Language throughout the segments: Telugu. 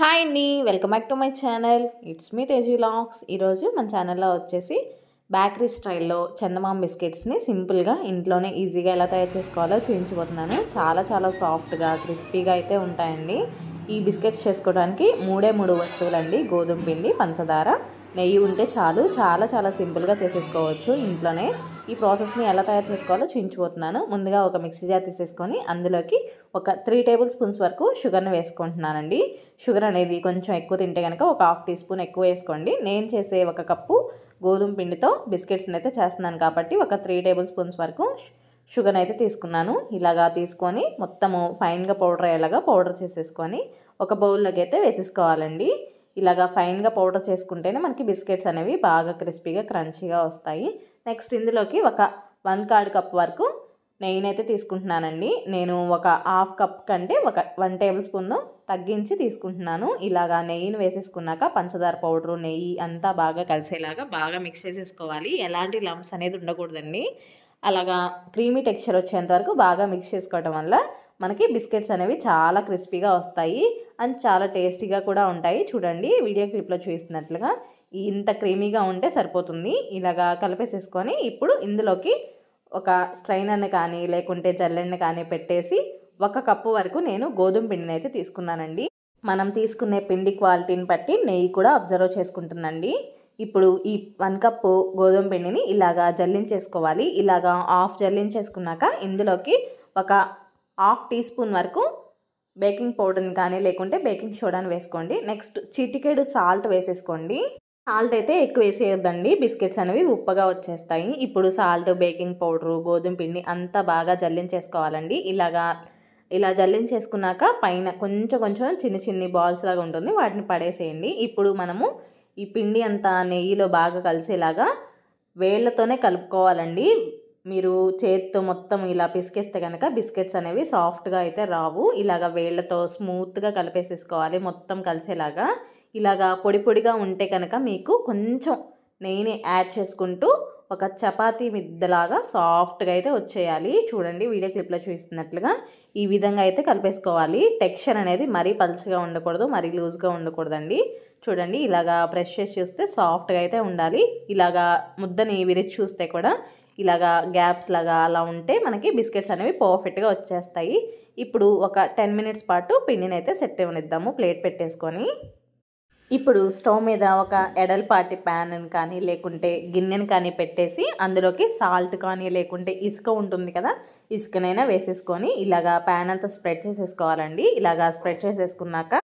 హాయ్ అండి welcome back to my channel it's me Tej లాక్స్ ఈరోజు మన ఛానల్లో వచ్చేసి బేకరీ స్టైల్లో చందమామ బిస్కెట్స్ని సింపుల్గా ఇంట్లోనే ఈజీగా ఎలా తయారు చేసుకోవాలో చూపించబోతున్నాను చాలా చాలా సాఫ్ట్గా క్రిస్పీగా అయితే ఉంటాయండి ఈ బిస్కెట్స్ చేసుకోవడానికి మూడే మూడు వస్తువులండి గోధుమ పిండి పంచదార నెయ్యి ఉంటే చాలు చాలా చాలా సింపుల్గా చేసేసుకోవచ్చు ఇంట్లోనే ఈ ప్రాసెస్ని ఎలా తయారు చేసుకోవాలో చూపించిపోతున్నాను ముందుగా ఒక మిక్సీ జార్ తీసేసుకొని అందులోకి ఒక త్రీ టేబుల్ స్పూన్స్ వరకు షుగర్ని వేసుకుంటున్నానండి షుగర్ అనేది కొంచెం ఎక్కువ తింటే కనుక ఒక హాఫ్ టీ స్పూన్ ఎక్కువ వేసుకోండి నేను చేసే ఒక కప్పు గోధుమ పిండితో బిస్కెట్స్ని అయితే చేస్తున్నాను కాబట్టి ఒక త్రీ టేబుల్ స్పూన్స్ వరకు షుగర్ అయితే తీసుకున్నాను ఇలాగా తీసుకొని మొత్తము ఫైన్గా పౌడర్ అయ్యేలాగా పౌడర్ చేసేసుకొని ఒక బౌల్లోకి అయితే వేసేసుకోవాలండి ఇలాగా ఫైన్గా పౌడర్ చేసుకుంటేనే మనకి బిస్కెట్స్ అనేవి బాగా క్రిస్పీగా క్రంచీగా వస్తాయి నెక్స్ట్ ఇందులోకి ఒక వన్ కార్డ్ కప్ వరకు నెయ్యినైతే తీసుకుంటున్నానండి నేను ఒక హాఫ్ కప్ కంటే ఒక వన్ టేబుల్ స్పూన్ తగ్గించి తీసుకుంటున్నాను ఇలాగా నెయ్యిని వేసేసుకున్నాక పంచదార పౌడరు నెయ్యి అంతా బాగా కలిసేలాగా బాగా మిక్స్ చేసేసుకోవాలి ఎలాంటి లమ్స్ అనేది ఉండకూడదండి అలాగా క్రీమీ టెక్స్చర్ వచ్చేంత వరకు బాగా మిక్స్ చేసుకోవటం వల్ల మనకి బిస్కెట్స్ అనేవి చాలా క్రిస్పీగా వస్తాయి అండ్ చాలా టేస్టీగా కూడా ఉంటాయి చూడండి వీడియో క్లిప్లో చూపిస్తున్నట్లుగా ఇంత క్రీమీగా ఉంటే సరిపోతుంది ఇలాగా కలిపేసేసుకొని ఇప్పుడు ఇందులోకి ఒక స్ట్రైనర్ని కానీ లేకుంటే జల్లెడ్ని కానీ పెట్టేసి ఒక కప్పు వరకు నేను గోధుమ పిండిని అయితే తీసుకున్నానండి మనం తీసుకునే పిండి క్వాలిటీని బట్టి నెయ్యి కూడా అబ్జర్వ్ చేసుకుంటుందండి ఇప్పుడు ఈ వన్ కప్పు గోధుమ పిండిని ఇలాగా జల్లించేసుకోవాలి ఇలాగా హాఫ్ జల్లించేసుకున్నాక ఇందులోకి ఒక హాఫ్ టీ స్పూన్ వరకు బేకింగ్ పౌడర్ని కానీ లేకుంటే బేకింగ్ సోడాని వేసుకోండి నెక్స్ట్ చిటికేడు సాల్ట్ వేసేసుకోండి సాల్ట్ అయితే ఎక్కువ వేసేయొద్దండి బిస్కెట్స్ అనేవి ఉప్పగా వచ్చేస్తాయి ఇప్పుడు సాల్ట్ బేకింగ్ పౌడరు గోధుమ పిండి అంతా బాగా జల్లించేసుకోవాలండి ఇలాగా ఇలా జల్లించేసుకున్నాక పైన కొంచెం కొంచెం చిన్న చిన్ని బాల్స్ లాగా ఉంటుంది వాటిని పడేసేయండి ఇప్పుడు మనము ఈ పిండి అంతా నెయ్యిలో బాగా కలిసేలాగా వేళ్ళతోనే కలుపుకోవాలండి మీరు చేతితో మొత్తం ఇలా పిసికేస్తే కనుక బిస్కెట్స్ అనేవి సాఫ్ట్గా అయితే రావు ఇలాగ వేళ్ళతో స్మూత్గా కలిపేసేసుకోవాలి మొత్తం కలిసేలాగా ఇలాగా పొడి పొడిగా ఉంటే కనుక మీకు కొంచెం నెయ్యిని యాడ్ చేసుకుంటూ ఒక చపాతీ మిద్దలాగా సాఫ్ట్గా అయితే వచ్చేయాలి చూడండి వీడియో క్లిప్లో చూపిస్తున్నట్లుగా ఈ విధంగా అయితే కలిపేసుకోవాలి టెక్స్చర్ అనేది మరీ పలుచగా ఉండకూడదు మరీ లూజ్గా ఉండకూడదండి చూడండి ఇలాగా ప్రెస్ చేసి చూస్తే సాఫ్ట్గా అయితే ఉండాలి ఇలాగా ముద్దని విరిచి చూస్తే కూడా ఇలాగా గ్యాప్స్ లాగా అలా ఉంటే మనకి బిస్కెట్స్ అనేవి పర్ఫెక్ట్గా వచ్చేస్తాయి ఇప్పుడు ఒక టెన్ మినిట్స్ పాటు పిండిని అయితే సెట్ ఇవ్వనిద్దాము ప్లేట్ పెట్టేసుకొని ఇప్పుడు స్టవ్ మీద ఒక ఎడల్పాటి ప్యాన్ కానీ లేకుంటే గిన్నెను కానీ పెట్టేసి అందులోకి సాల్ట్ కానీ లేకుంటే ఇసుక ఉంటుంది కదా ఇసుకనైనా వేసేసుకొని ఇలాగా ప్యాన్ అంతా స్ప్రెడ్ చేసేసుకోవాలండి ఇలాగా స్ప్రెడ్ చేసేసుకున్నాక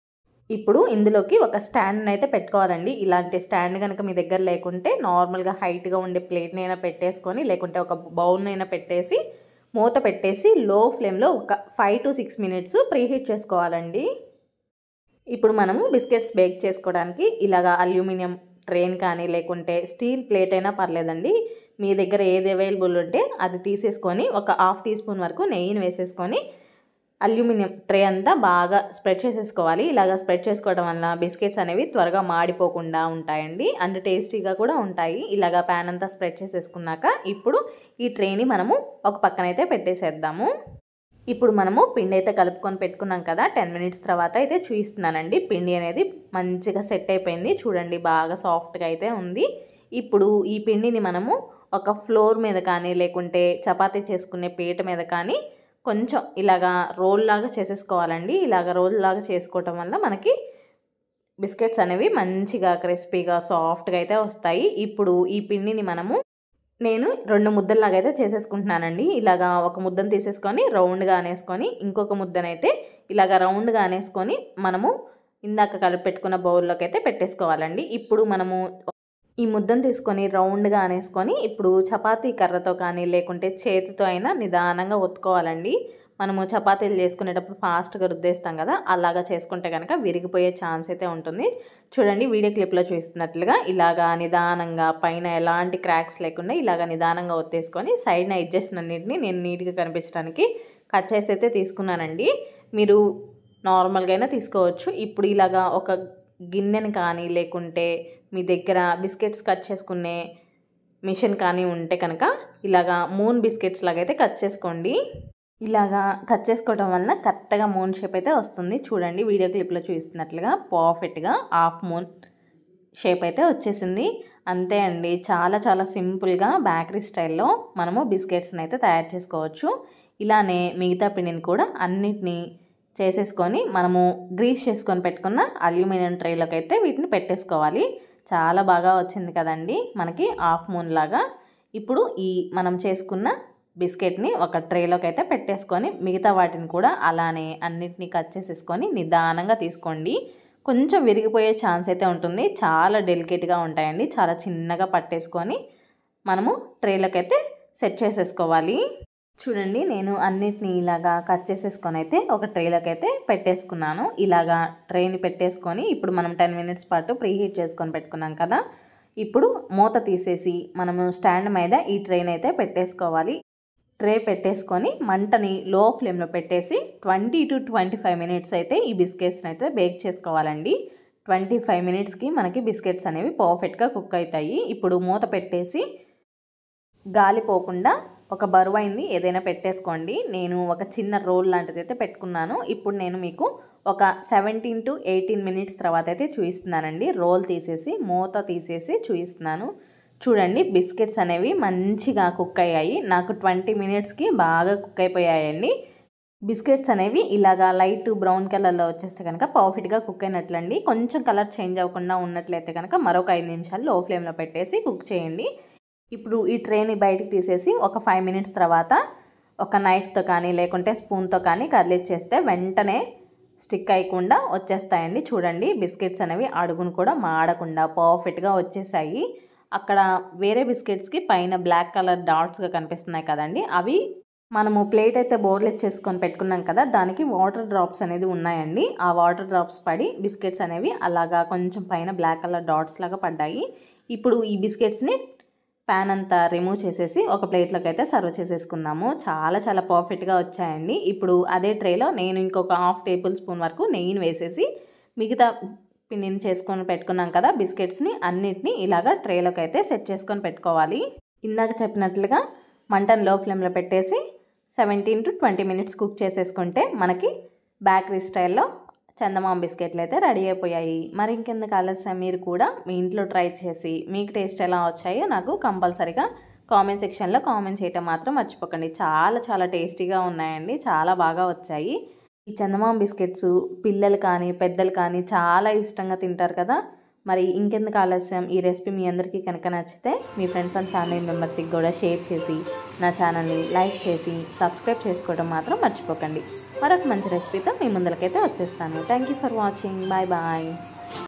ఇప్పుడు ఇందులోకి ఒక స్టాండ్ని అయితే పెట్టుకోవాలండి ఇలాంటి స్టాండ్ కనుక మీ దగ్గర లేకుంటే నార్మల్గా హైట్గా ఉండే ప్లేట్నైనా పెట్టేసుకొని లేకుంటే ఒక బౌల్నైనా పెట్టేసి మూత పెట్టేసి లో ఫ్లేమ్లో ఒక five to six minutes preheat చేసుకోవాలండి ఇప్పుడు మనము బిస్కెట్స్ బేక్ చేసుకోవడానికి ఇలాగ అల్యూమినియం ట్రైన్ కానీ లేకుంటే స్టీల్ ప్లేట్ అయినా పర్లేదండి మీ దగ్గర ఏది అవైలబుల్ ఉంటే అది తీసేసుకొని ఒక హాఫ్ టీ స్పూన్ వరకు నెయ్యిని వేసేసుకొని అల్యూమినియం ట్రే అంతా బాగా స్ప్రెడ్ చేసేసుకోవాలి ఇలాగ స్ప్రెడ్ చేసుకోవడం వల్ల బిస్కెట్స్ అనేవి త్వరగా మాడిపోకుండా ఉంటాయండి అండ్ టేస్టీగా కూడా ఉంటాయి ఇలాగ ప్యాన్ అంతా స్ప్రెడ్ చేసేసుకున్నాక ఇప్పుడు ఈ ట్రేని మనము ఒక పక్కనైతే పెట్టేసేద్దాము ఇప్పుడు మనము పిండి అయితే కలుపుకొని పెట్టుకున్నాం కదా టెన్ మినిట్స్ తర్వాత అయితే చూపిస్తున్నానండి పిండి అనేది మంచిగా సెట్ అయిపోయింది చూడండి బాగా సాఫ్ట్గా అయితే ఉంది ఇప్పుడు ఈ పిండిని మనము ఒక ఫ్లోర్ మీద కానీ లేకుంటే చపాతీ చేసుకునే పీట మీద కానీ కొంచెం ఇలాగా రోల్ లాగా చేసేసుకోవాలండి ఇలాగ రోల్ లాగా చేసుకోవటం వల్ల మనకి బిస్కెట్స్ అనేవి మంచిగా క్రిస్పీగా సాఫ్ట్గా అయితే వస్తాయి ఇప్పుడు ఈ పిండిని మనము నేను రెండు ముద్దల్లాగా అయితే చేసేసుకుంటున్నానండి ఇలాగా ఒక ముద్దను తీసేసుకొని రౌండ్గా అనేసుకొని ఇంకొక ముద్దనైతే ఇలాగ రౌండ్గా అనేసుకొని మనము ఇందాక కలిపి పెట్టుకున్న బౌల్లోకి అయితే పెట్టేసుకోవాలండి ఇప్పుడు మనము ఈ ముద్దను తీసుకొని రౌండ్గా అనేసుకొని ఇప్పుడు చపాతీ కర్రతో కానీ లేకుంటే చేతితో అయినా నిదానంగా ఒత్తుకోవాలండి మనము చపాతీలు చేసుకునేటప్పుడు ఫాస్ట్గా రుద్దేస్తాం కదా అలాగా చేసుకుంటే కనుక విరిగిపోయే ఛాన్స్ అయితే ఉంటుంది చూడండి వీడియో క్లిప్లో చూస్తున్నట్లుగా ఇలాగా నిదానంగా పైన ఎలాంటి క్రాక్స్ లేకుండా ఇలాగ నిదానంగా ఒత్తేసుకొని సైడ్న ఎడ్జెస్ట్ అన్నింటినీ నేను నీట్గా కనిపించడానికి కట్ చేసి అయితే తీసుకున్నానండి మీరు నార్మల్గా అయినా తీసుకోవచ్చు ఇప్పుడు ఇలాగా ఒక గిన్నెని కానీ లేకుంటే మీ దగ్గర బిస్కెట్స్ కట్ చేసుకునే మిషన్ కానీ ఉంటే కనుక ఇలాగా మూన్ బిస్కెట్స్ లాగైతే కట్ చేసుకోండి ఇలాగా కట్ చేసుకోవడం వలన కరెక్ట్గా మూన్ షేప్ అయితే వస్తుంది చూడండి వీడియో క్లిప్లో చూస్తున్నట్లుగా పర్ఫెక్ట్గా హాఫ్ మూన్ షేప్ అయితే వచ్చేసింది అంతే అండి చాలా చాలా సింపుల్గా బేకరీ స్టైల్లో మనము బిస్కెట్స్ని అయితే తయారు చేసుకోవచ్చు ఇలానే మిగతా పిండిని కూడా అన్నిటినీ చేసేసుకొని మనము గ్రీస్ చేసుకొని పెట్టుకున్న అల్యూమినియం ట్రేలోకి అయితే వీటిని పెట్టేసుకోవాలి చాలా బాగా వచ్చింది కదండి మనకి హాఫ్ మూన్ లాగా ఇప్పుడు ఈ మనం చేసుకున్న బిస్కెట్ని ఒక ట్రేలోకి అయితే పెట్టేసుకొని మిగతా వాటిని కూడా అలానే అన్నిటినీ కట్ చేసేసుకొని నిదానంగా తీసుకోండి కొంచెం విరిగిపోయే ఛాన్స్ అయితే ఉంటుంది చాలా డెలికేట్గా ఉంటాయండి చాలా చిన్నగా పట్టేసుకొని మనము ట్రేలోకి అయితే సెట్ చేసేసుకోవాలి చూడండి నేను అన్నిటిని ఇలాగా కట్ చేసేసుకొని అయితే ఒక ట్రేలోకి అయితే పెట్టేసుకున్నాను ఇలాగా ట్రేని పెట్టేసుకొని ఇప్పుడు మనం టెన్ మినిట్స్ పాటు ప్రీహీట్ చేసుకొని పెట్టుకున్నాం కదా ఇప్పుడు మూత తీసేసి మనము స్టాండ్ మీద ఈ ట్రైన్ అయితే పెట్టేసుకోవాలి ట్రే పెట్టేసుకొని మంటని లో ఫ్లేమ్లో పెట్టేసి twenty to twenty five minutes అయితే ఈ బిస్కెట్స్ని అయితే బేక్ చేసుకోవాలండి ట్వంటీ ఫైవ్ మినిట్స్కి మనకి బిస్కెట్స్ అనేవి పర్ఫెక్ట్గా కుక్ అవుతాయి ఇప్పుడు మూత పెట్టేసి గాలి పోకుండా ఒక బరువైంది ఏదైనా పెట్టేసుకోండి నేను ఒక చిన్న రోల్ లాంటిది అయితే పెట్టుకున్నాను ఇప్పుడు నేను మీకు ఒక సెవెంటీన్ టు ఎయిటీన్ మినిట్స్ తర్వాత అయితే చూపిస్తున్నానండి రోల్ తీసేసి మూత తీసేసి చూపిస్తున్నాను చూడండి బిస్కెట్స్ అనేవి మంచిగా కుక్ అయ్యాయి నాకు ట్వంటీ మినిట్స్కి బాగా కుక్ అయిపోయాయండి బిస్కెట్స్ అనేవి ఇలాగా లైట్ బ్రౌన్ కలర్లో వచ్చేస్తే కనుక పర్ఫెక్ట్గా కుక్ అయినట్లండి కొంచెం కలర్ చేంజ్ అవ్వకుండా ఉన్నట్లయితే కనుక మరొక ఐదు నిమిషాలు లో ఫ్లేమ్లో పెట్టేసి కుక్ చేయండి ఇప్పుడు ఈ ట్రేని బయటికి తీసేసి ఒక ఫైవ్ మినిట్స్ తర్వాత ఒక నైఫ్తో కానీ లేకుంటే స్పూన్తో కానీ చేస్తే వెంటనే స్టిక్ అయ్యకుండా వచ్చేస్తాయండి చూడండి బిస్కెట్స్ అనేవి అడుగును కూడా మాడకుండా పర్ఫెక్ట్గా వచ్చేసాయి అక్కడ వేరే బిస్కెట్స్కి పైన బ్లాక్ కలర్ డాట్స్గా కనిపిస్తున్నాయి కదండి అవి మనము ప్లేట్ అయితే బోర్లెట్ చేసుకొని పెట్టుకున్నాం కదా దానికి వాటర్ డ్రాప్స్ అనేది ఉన్నాయండి ఆ వాటర్ డ్రాప్స్ పడి బిస్కెట్స్ అనేవి అలాగా కొంచెం పైన బ్లాక్ కలర్ డాట్స్ లాగా పడ్డాయి ఇప్పుడు ఈ బిస్కెట్స్ని ప్యాన్ అంతా రిమూవ్ చేసేసి ఒక ప్లేట్లోకి అయితే సర్వ్ చేసేసుకున్నాము చాలా చాలా పర్ఫెక్ట్గా వచ్చాయండి ఇప్పుడు అదే ట్రేలో నేను ఇంకొక హాఫ్ టేబుల్ స్పూన్ వరకు నెయ్యిని వేసేసి మిగతా పిండిని చేసుకొని పెట్టుకున్నాం కదా బిస్కెట్స్ని అన్నిటినీ ఇలాగా ట్రేలోకి అయితే సెట్ చేసుకొని పెట్టుకోవాలి ఇందాక చెప్పినట్లుగా మంటను లో ఫ్లేమ్లో పెట్టేసి seventeen to twenty minutes cook చేసేసుకుంటే మనకి బేకరీ స్టైల్లో చందమామ బిస్కెట్లు అయితే రెడీ అయిపోయాయి మరి ఇంకెందుకు ఆలస్యం మీరు కూడా మీ ఇంట్లో ట్రై చేసి మీకు టేస్ట్ ఎలా వచ్చాయో నాకు కంపల్సరీగా కామెంట్ సెక్షన్లో కామెంట్ చేయటం మాత్రం మర్చిపోకండి చాలా చాలా టేస్టీగా ఉన్నాయండి చాలా బాగా వచ్చాయి ఈ చందమామ బిస్కెట్స్ పిల్లలు కానీ పెద్దలు కానీ చాలా ఇష్టంగా తింటారు కదా మరి ఇంకెందుకు ఆలస్యం ఈ రెసిపీ మీ అందరికీ కనుక నచ్చితే మీ ఫ్రెండ్స్ అండ్ ఫ్యామిలీ మెంబర్స్కి కూడా షేర్ చేసి నా ఛానల్ని లైక్ చేసి సబ్స్క్రైబ్ చేసుకోవడం మాత్రం మర్చిపోకండి మరొక మంచి రెసిపీతో మీ ముందరకైతే వచ్చేస్తాను thank you for watching bye bye